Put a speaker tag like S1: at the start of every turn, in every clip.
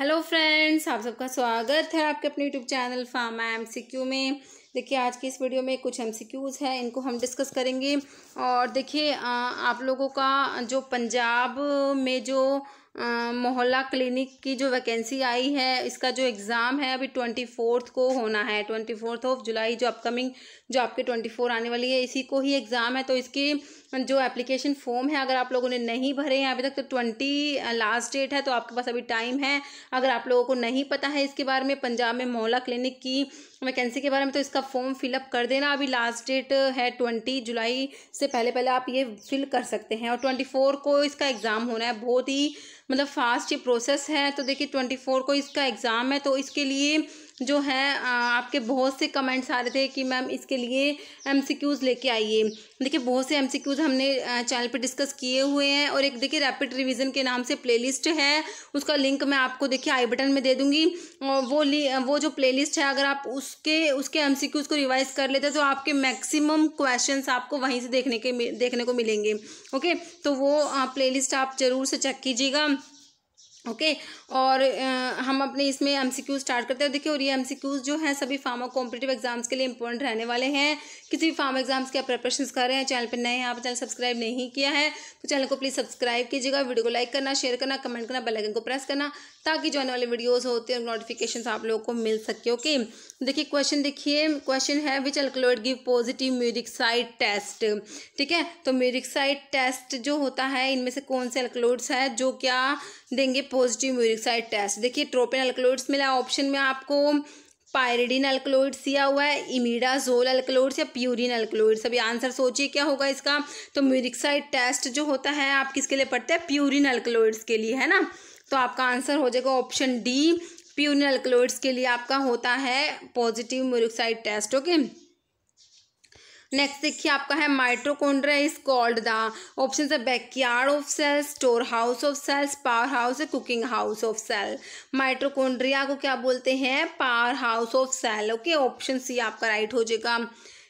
S1: Hello friends आप सबका स्वागत है आपके अपने यूट्यूब चैनल फार्मा एम में देखिए आज की इस वीडियो में कुछ एम हैं इनको हम डिस्कस करेंगे और देखिए आप लोगों का जो पंजाब में जो मोहल्ला क्लिनिक की जो वैकेंसी आई है इसका जो एग्ज़ाम है अभी ट्वेंटी फोर्थ को होना है ट्वेंटी फोर्थ ऑफ जुलाई जो अपकमिंग जो आपके ट्वेंटी फोर आने वाली है इसी को ही एग्ज़ाम है तो इसकी जो एप्लीकेशन फॉर्म है अगर आप लोगों ने नहीं भरे हैं अभी तक तो ट्वेंटी लास्ट डेट है तो आपके पास अभी टाइम है अगर आप लोगों को नहीं पता है इसके बारे में पंजाब में मोहला क्लिनिक की वैकेंसी के बारे में तो इसका फॉर्म फिलअप कर देना अभी लास्ट डेट है ट्वेंटी जुलाई से पहले पहले आप ये फिल कर सकते हैं और ट्वेंटी फोर को इसका एग्ज़ाम होना है बहुत ही मतलब फास्ट ये प्रोसेस है तो देखिए ट्वेंटी फोर को इसका एग्ज़ाम है तो इसके लिए जो है आपके बहुत से कमेंट्स आ रहे थे कि मैम इसके लिए एमसीक्यूज़ लेके आइए देखिए बहुत से एमसीक्यूज़ हमने चैनल पे डिस्कस किए हुए हैं और एक देखिए रैपिड रिवीजन के नाम से प्लेलिस्ट है उसका लिंक मैं आपको देखिए आई बटन में दे दूँगी वो वो जो प्ले है अगर आप उसके उसके एम को रिवाइज़ कर लेते तो आपके मैक्सिमम क्वेश्चन आपको वहीं से देखने के देखने को मिलेंगे ओके तो वो प्लेलिस्ट आप ज़रूर से चेक कीजिएगा ओके okay, और आ, हम अपने इसमें एमसीक्यू स्टार्ट करते हैं देखिए और ये एमसीक्यूज जो हैं सभी फार्मा कॉम्पिटेटिव एग्जाम्स के लिए इंपॉर्टेंट रहने वाले हैं किसी भी फार्मा एग्जाम्स के आप प्रेपरेशन कर रहे हैं चैनल पर नए हैं आप चैनल सब्सक्राइब नहीं किया है तो चैनल को प्लीज़ सब्सक्राइब कीजिएगा वीडियो को लाइक करना शेयर करना कमेंट करना बेलाइकन को प्रेस करना ताकि जो आने वाले वीडियोज़ होते हैं नोटिफिकेशन आप लोगों को मिल सके ओके देखिए क्वेश्चन देखिए क्वेश्चन है which alkaloid give positive murexide test ठीक है तो म्यूरिकसाइड टेस्ट जो होता है इनमें से कौन से अल्कलोइड्स है जो क्या देंगे पॉजिटिव म्यूरिकसाइड टेस्ट देखिए ट्रोपिन अल्कलोइड्स मिला ऑप्शन में आपको पायरिडीन अल्कलोइड्स दिया हुआ है इमीडाजोल अल्कलोइड्स या प्यूरिन अल्कलोइड्स अभी आंसर सोचिए क्या होगा इसका तो म्यूरिकसाइड टेस्ट जो होता है आप किसके लिए पढ़ते हैं प्यूरिन अल्कलोइड्स के लिए है ना तो आपका आंसर हो जाएगा ऑप्शन डी प्यूरिन अल्कलोइड्स के लिए आपका होता है positive murexide test okay next देखिए आपका है mitochondria is called the option है backyard of cell storehouse of cells powerhouse है cooking house of cell mitochondria को क्या बोलते हैं powerhouse of cell okay option C आपका राइट हो जाएगा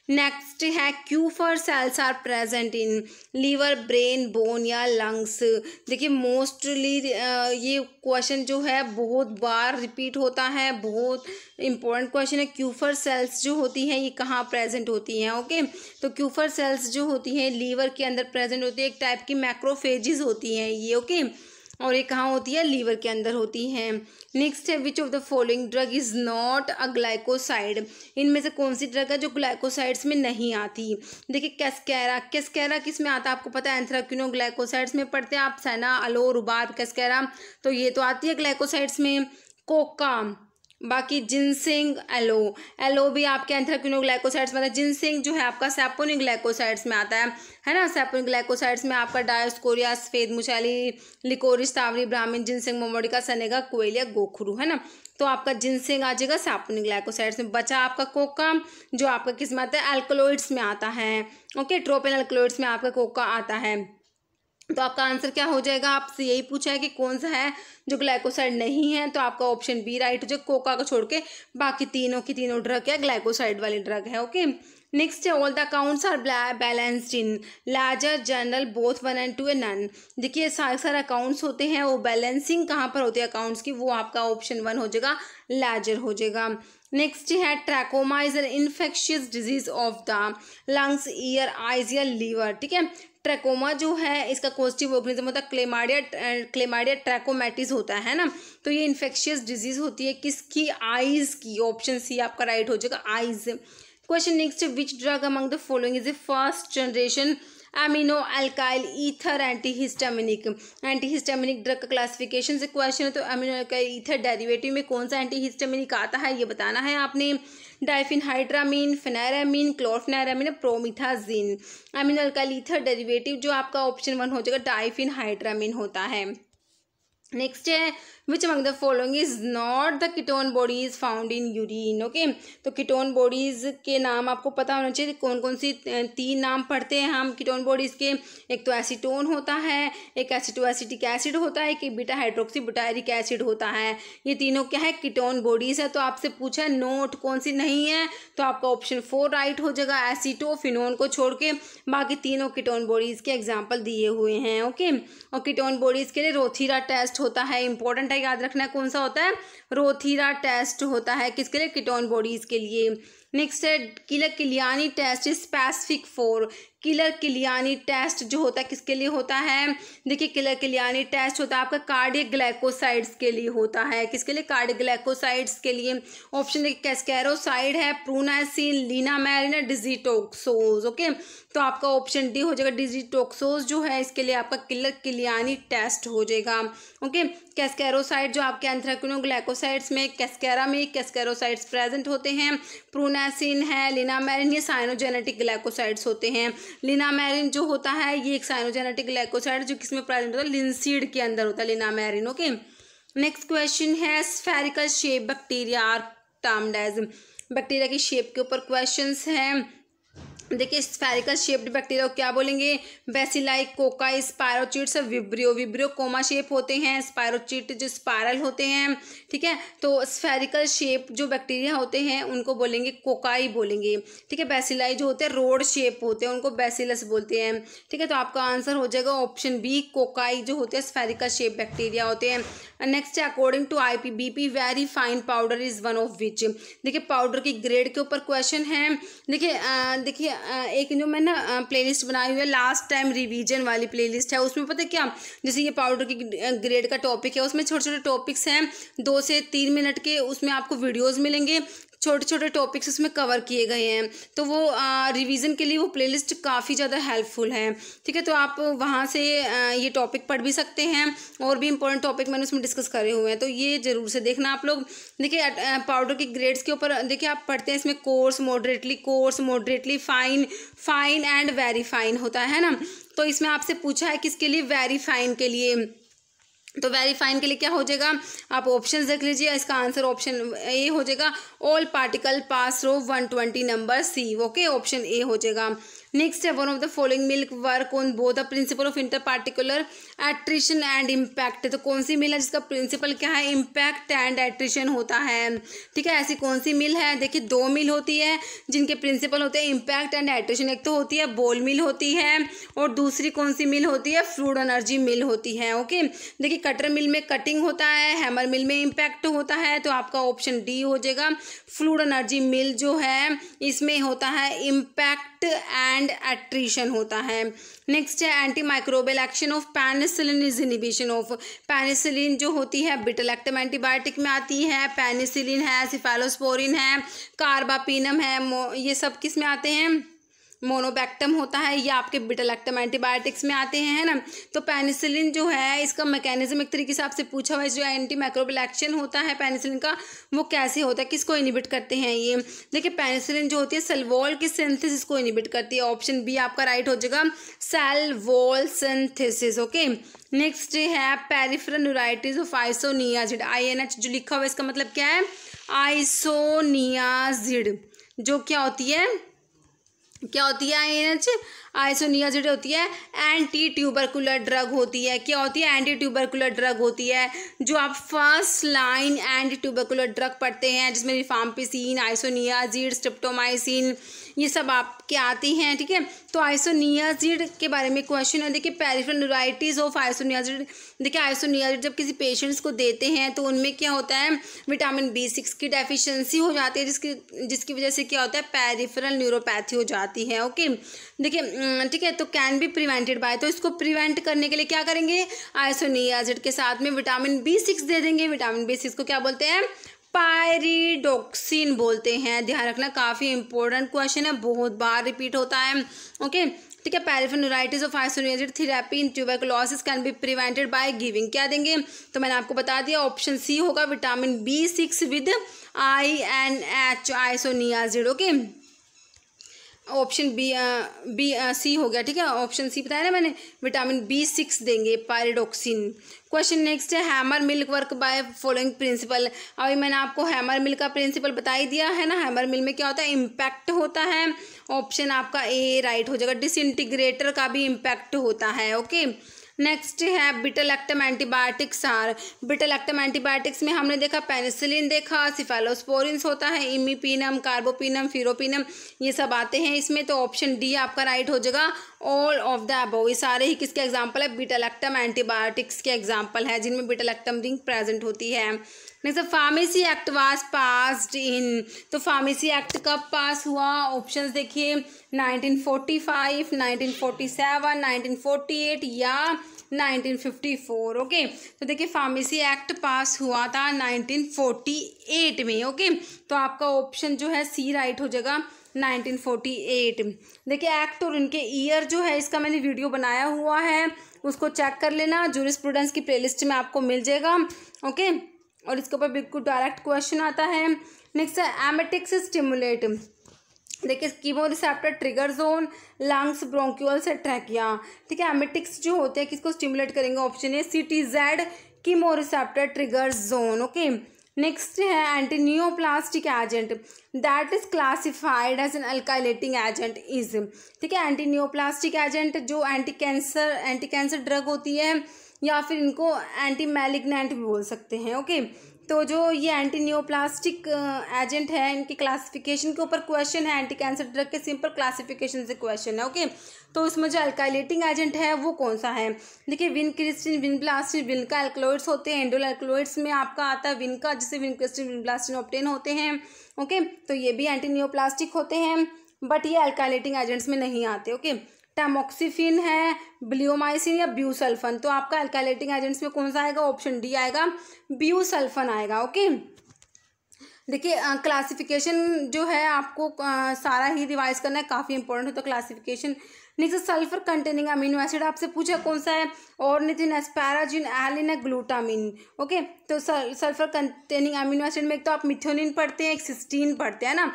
S1: नेक्स्ट है Q four cells are present in liver brain bone या लंग्स देखिए मोस्टली ये क्वेश्चन जो है बहुत बार रिपीट होता है बहुत इंपॉर्टेंट क्वेश्चन है क्यूफर सेल्स जो होती हैं ये कहाँ प्रेजेंट होती हैं ओके तो क्यूफर सेल्स जो होती हैं लीवर के अंदर प्रेजेंट होती है एक टाइप की मैक्रोफेजिज होती हैं ये ओके और ये कहाँ होती है लीवर के अंदर होती है नेक्स्ट है which of the following drug is not a glycoside इनमें से कौन सी ड्रग है जो ग्लाइकोसाइड्स में नहीं आती देखिए कैस्कैरा कैसकेरा किस में आता है आपको पता है एंथ्राक्यूनो ग्लाइकोसाइड्स में पढ़ते हैं आप सैना अलो रुबाब कैस्कैरा तो ये तो आती है ग्लाइकोसाइड्स में कोका बाकी जिनसिंग एलो एलो भी आपके एंथ्राक्नोग्लाइकोसाइड्स में आता है जिनसिंग जो है आपका ग्लाइकोसाइड्स में आता है है ना ग्लाइकोसाइड्स में आपका डायोस्कोरिया सफेद मुचैली लिकोरिस तावरी ब्राह्मीण जिनसिंग मोमोडिका सनेगा कोयलिया गोखरू है ना तो आपका जिनसिंग आ जाएगा ग्लाइकोसाइड्स में बचा आपका कोका जो आपका किस में आता है एल्कोलोइड्स में आता है ओके ट्रोपिन एल्कोलोइड्स में आपका कोका आता है तो आपका आंसर क्या हो जाएगा आपसे यही पूछा है कि कौन सा है जो ग्लाइकोसाइड नहीं है तो आपका ऑप्शन बी राइट हो जाएगा कोका को छोड़ के बाकी तीनों की तीनों ड्रग है ग्लाइकोसाइड वाली ड्रग है ओके है all the accounts are balanced in larger general both one and two and none देखिए सारे अकाउंट्स होते हैं वो बैलेंसिंग कहाँ पर होती है अकाउंट्स की वो आपका ऑप्शन वन हो जाएगा लार्जर हो जाएगा नेक्स्ट है trachoma is an infectious disease of the lungs ear eyes या लीवर ठीक है ट्रैकोमा जो है इसका पॉजिटिव ऑर्गेनिज्म होता है क्लेमाडिया क्लेमाडिया ट्रैकोमेटिस होता है ना तो ये इन्फेक्शियस डिजीज होती है किसकी आइज़ की ऑप्शन सी आपका राइट हो जाएगा eyes question next which drug among the following is a first generation amino alkyl ether antihistaminic antihistaminic drug का क्लासिफिकेशन से क्वेश्चन है तो अमीनो अल्काइल ईथर डेरिवेटिव में कौन सा एंटीहिस्टामिनिक आता है ये बताना है आपने diphenhydramine pheniramine chlorpheniramine promethazine amino alkyl ether derivative जो आपका ऑप्शन वन हो जाएगा डाइफिनहाइड्रामीन होता है नेक्स्ट है which among the following is not the ketone bodies found in urine okay तो ketone बॉडीज के नाम आपको पता होना चाहिए कौन कौन सी तीन नाम पढ़ते हैं हम कीटोन बॉडीज के एक तो एसीटोन होता है एक एसिटो एसिटिक एसिड होता है एक बीटा हाइड्रोक्सी बुटायरिक एसिड होता है ये तीनों क्या है कीटोन बॉडीज है तो आपसे पूछा नोट कौन सी नहीं है तो आपका ऑप्शन फोर राइट हो जाएगा एसिटो फिनोन को छोड़ के बाकी तीनों कीटोन बॉडीज के एग्जाम्पल दिए हुए हैं ओके और कीटोन बॉडीज के लिए रोथीरा टेस्ट होता है इंपॉर्टेंट है याद रखना है कौन सा होता है रोथीरा टेस्ट होता है किसके लिए किटोन बॉडीज़ के लिए नेक्स्ट है Keller Kiliani test specific for Keller Kiliani test जो होता है किसके लिए होता है देखिए किलर किलियानी टेस्ट होता है आपका कार्डिक ग्लाइकोसाइड्स के लिए होता है किसके लिए कार्डिक ग्लाइकोसाइड्स के लिए ऑप्शन देखिए कैस्कैरोसाइड है prunasin linamarin digitoxose okay तो आपका ऑप्शन डी हो जाएगा डिजिटोक्सोज जो है इसके लिए आपका किलर किलियानी टेस्ट हो जाएगा ओके कैस्कैरोसाइड जो आपके एंथ्रेक्नो ग्लैकोसाइड्स में कैस्कैरा में कैस्कैरोसाइड्स प्रेजेंट होते हैं प्रूना लिनासिन है लिनामेरिन ये साइनोजेनेटिक ग्लाइकोसाइड्स होते हैं लिनामेरिन जो होता है ये एक साइनोजेनेटिक ग्लाइकोसाइड जो किसमें प्रेजेंट होता है लिनसीड के अंदर होता है लिनामेरिन ओके नेक्स्ट क्वेश्चन है spherical shape bacteria are termed as bacteria की शेप के ऊपर क्वेश्चंस हैं देखिए स्फेरिकल शेप्ड बैक्टीरिया को क्या बोलेंगे bacilli cocci spirochetes vibrio vibrio comma shape होते हैं स्पायरोचिट जो स्पायरल होते हैं ठीक है तो स्फेरिकल शेप जो बैक्टीरिया होते हैं उनको बोलेंगे कोकाई बोलेंगे ठीक है बेसिलाई जो होते हैं रोड शेप होते हैं उनको बेसिलस बोलते हैं ठीक है तो आपका आंसर हो जाएगा ऑप्शन बी कोकाई जो होते हैं स्फेरिकल शेप बैक्टीरिया होते हैं नेक्स्ट है according to I P B P very fine powder is one of which देखिए पाउडर की ग्रेड के ऊपर क्वेश्चन है देखिए देखिए एक जो मैंने प्लेलिस्ट बनाई हुई है लास्ट टाइम रिवीजन वाली प्लेलिस्ट है उसमें पता है क्या जैसे ये पाउडर की ग्रेड का टॉपिक है उसमें छोटे छोटे टॉपिक्स हैं दो से तीन मिनट के उसमें आपको वीडियोज़ मिलेंगे छोटे छोटे टॉपिक्स उसमें कवर किए गए हैं तो वो रिवीजन के लिए वो प्लेलिस्ट काफ़ी ज़्यादा हेल्पफुल है ठीक है तो आप वहाँ से ये टॉपिक पढ़ भी सकते हैं और भी इंपॉर्टेंट टॉपिक मैंने उसमें डिस्कस करे हुए हैं तो ये ज़रूर से देखना आप लोग देखिए पाउडर के ग्रेड्स के ऊपर देखिए आप पढ़ते हैं इसमें coarse moderately coarse moderately fine fine and very fine होता है ना तो इसमें आपसे पूछा है किसके लिए वेरी फाइन के लिए तो वेरीफाइन के लिए क्या हो जाएगा आप ऑप्शन देख लीजिए इसका आंसर ऑप्शन ए हो जाएगा all particle pass through 120 number C okay option A हो जाएगा नेक्स्ट है one of the following mill work on both the principle of inter particular attrition and impact तो कौन सी मिल है जिसका प्रिंसिपल क्या है इम्पैक्ट एंड एट्रिशन होता है ठीक है ऐसी कौन सी मिल है देखिए दो मिल होती है जिनके प्रिंसिपल होते हैं इम्पैक्ट एंड एट्रिशन एक तो होती है बोल मिल होती है और दूसरी कौन सी मिल होती है फ्रूड एनर्जी मिल होती है ओके देखिए कटर मिल में कटिंग होता है हैमर मिल में इम्पैक्ट होता है तो आपका ऑप्शन डी हो जाएगा फ्लूड एनर्जी मिल जो है इसमें होता है इम्पैक्ट एक्ट एंड एट्रीशन होता है नेक्स्ट है anti microbial action of penicillin is inhibition of penicillin जो होती है बिटल एंटीबायोटिक में आती है पेनिसिलिन है सिफेलोस्पोरिन है कार्बापिनम है ये सब किस में आते हैं मोनोबैक्टम होता है या आपके बिटलैक्टम एंटीबायोटिक्स में आते हैं है ना तो पेनिसिलिन जो है इसका मैकेनिज्म एक तरीके से आपसे पूछा हुआ है जो एंटी माइक्रोबल एक्शन होता है पेनिसिलिन का वो कैसे होता है किसको इनिबिट करते हैं ये देखिए पेनिसिलिन जो होती है सेलवॉल की सिंथेसिस को इनिबिट करती है ऑप्शन बी आपका राइट हो जाएगा cell wall synthesis okay next है peripheral of isoniazid I N H जो लिखा हुआ है इसका मतलब क्या है आइसोनियाजिड जो क्या होती है क्या होती है आई एन एच आइसोनियाजिड होती है एंटी ट्यूबरकुलर ड्रग होती है क्या होती है एंटी ट्यूबरकुलर ड्रग होती है जो आप first line anti tubercular drug पढ़ते हैं जिसमें रिफाम्पिसिन आइसोनियाजिड स्टिप्टोमाइसिन ये सब आपके आती हैं ठीक है तो आइसोनियाजिड के बारे में क्वेश्चन है देखिए पेरिफेरल न्यूराइटिस ऑफ आइसोनियाजिड देखिए आइसोनियाजिड जब किसी पेशेंट्स को देते हैं तो उनमें क्या होता है विटामिन बी सिक्स की डेफिशिएंसी हो जाती है जिसकी जिसकी वजह से क्या होता है पेरिफेरल न्यूरोपैथी हो जाती है ओके देखिए ठीक है तो कैन बी प्रिवेंटेड बाय तो इसको प्रिवेंट करने के लिए क्या करेंगे आइसोनियाजिड के साथ में विटामिन बी सिक्स दे देंगे विटामिन बी सिक्स को क्या बोलते हैं पायरिडोक्सिन बोलते हैं ध्यान रखना काफ़ी इंपॉर्टेंट क्वेश्चन है बहुत बार रिपीट होता है ओके ठीक है peripheral neuritis of isoniazid therapy in tuberculosis can be prevented by giving क्या देंगे तो मैंने आपको बता दिया ऑप्शन सी होगा vitamin B six with I N H isoniazid okay option B B C हो गया ठीक है ऑप्शन सी बताया ना मैंने विटामिन बी सिक्स देंगे पायरेडोक्सिन क्वेश्चन नेक्स्ट है hammer mill work by following principle अभी मैंने आपको हैमर मिल का प्रिंसिपल बता ही दिया है ना हैमर मिल में क्या होता है इम्पैक्ट होता है ऑप्शन आपका ए राइट हो जाएगा डिसइंटीग्रेटर का भी इम्पैक्ट होता है ओके okay? नेक्स्ट है lactam antibiotics are lactam antibiotics में हमने देखा पेनिसिलिन देखा सिफेलोस्पोरिन्स होता है इमीपिनम कार्बोपिनम फिरोपिनम ये सब आते हैं इसमें तो ऑप्शन डी आपका राइट हो जाएगा ऑल ऑफ द अबो ये सारे ही किसके एग्जाम्पल है एक्टम एंटीबायोटिक्स के एग्जाम्पल है जिनमें एक्टम रिंग प्रेजेंट होती है next pharmacy act was passed in तो फार्मेसी एक्ट तो कब पास हुआ ऑप्शन देखिए 1945, 1947, 1948 या 1954 ओके तो देखिए फार्मेसी एक्ट पास हुआ था 1948 में ओके तो आपका ऑप्शन जो है सी राइट हो जाएगा 1948 देखिए एक्ट और इनके ईयर जो है इसका मैंने वीडियो बनाया हुआ है उसको चेक कर लेना जूरिस की प्लेलिस्ट में आपको मिल जाएगा ओके और इसके ऊपर बिल्कुल डायरेक्ट क्वेश्चन आता है नेक्स्ट है एमेटिक्स स्टिमुलेट देखिए chemo receptor trigger zone lungs bronchioles है ट्रैकिया ठीक है एमेटिक्स जो होते हैं किसको स्टिमुलेट करेंगे ऑप्शन है C T Z chemo receptor trigger zone okay next है antineoplastic agent that is classified as an alkylating agent is ठीक है एंटीनियोप्लास्टिक एजेंट जो anti cancer anti cancer drug होती है या फिर इनको एंटी मैलिग्नेंट भी बोल सकते हैं ओके तो जो ये एंटी न्योप्लास्टिक एजेंट है इनके क्लासिफिकेशन के ऊपर क्वेश्चन है एंटी कैंसर ड्रग के सिंपल क्लासिफिकेशन से क्वेश्चन है ओके तो उसमें जो अल्काइलेटिंग एजेंट है वो कौन सा है देखिए vincristine vinblastine vinca alkaloids होते हैं एंडोल एल्कलोइड्स में आपका आता है विन का जिससे vincristine vinblastine obtained होते हैं ओके तो ये भी एंटी न्योप्लास्टिक होते हैं बट ये अल्काइलेटिंग एजेंट्स में नहीं आते ओके टेमोक्सीफिन है ब्लियोमाइसिन या ब्यूसल्फन तो आपका अल्कालेटिक एजेंट्स में कौन सा आएगा ऑप्शन डी आएगा ब्यूसल्फन आएगा ओके देखिए क्लासिफिकेशन जो है आपको आ, सारा ही रिवाइज करना है काफ़ी इंपॉर्टेंट है तो classification next sulphur containing amino acid आपसे पूछा कौन सा है और नितिन एस्पैराजिन एलिन ग्लूटामिन ओके तो सल्फर कंटेनिंग अमीनो एसिड में एक तो आप मिथोनिन पढ़ते हैं एक सिस्टीन पढ़ते हैं ना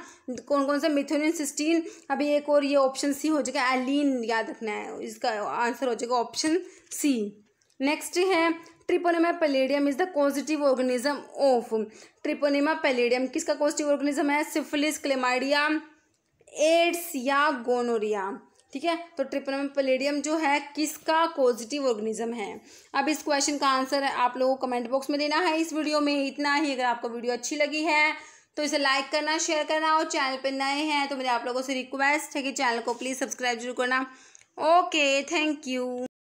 S1: कौन कौन सा मिथोनिन सिस्टीन अभी एक और ये ऑप्शन सी हो जाएगा एलिन याद रखना है इसका आंसर हो जाएगा ऑप्शन सी नेक्स्ट है treponema pallidum is the positive organism of treponema pallidum किसका पॉजिटिव ऑर्गेनिज्म है सिफिलिस क्लेमाइडिया एड्स या गोनोरिया ठीक है तो ट्रिपनम पलेडियम जो है किसका पॉजिटिव ऑर्गेनिज्म है अब इस क्वेश्चन का आंसर आप लोगों को कमेंट बॉक्स में देना है इस वीडियो में इतना ही अगर आपको वीडियो अच्छी लगी है तो इसे लाइक करना शेयर करना और चैनल पर नए हैं तो मेरे आप लोगों से रिक्वेस्ट है कि चैनल को प्लीज़ सब्सक्राइब जरूर करना ओके थैंक यू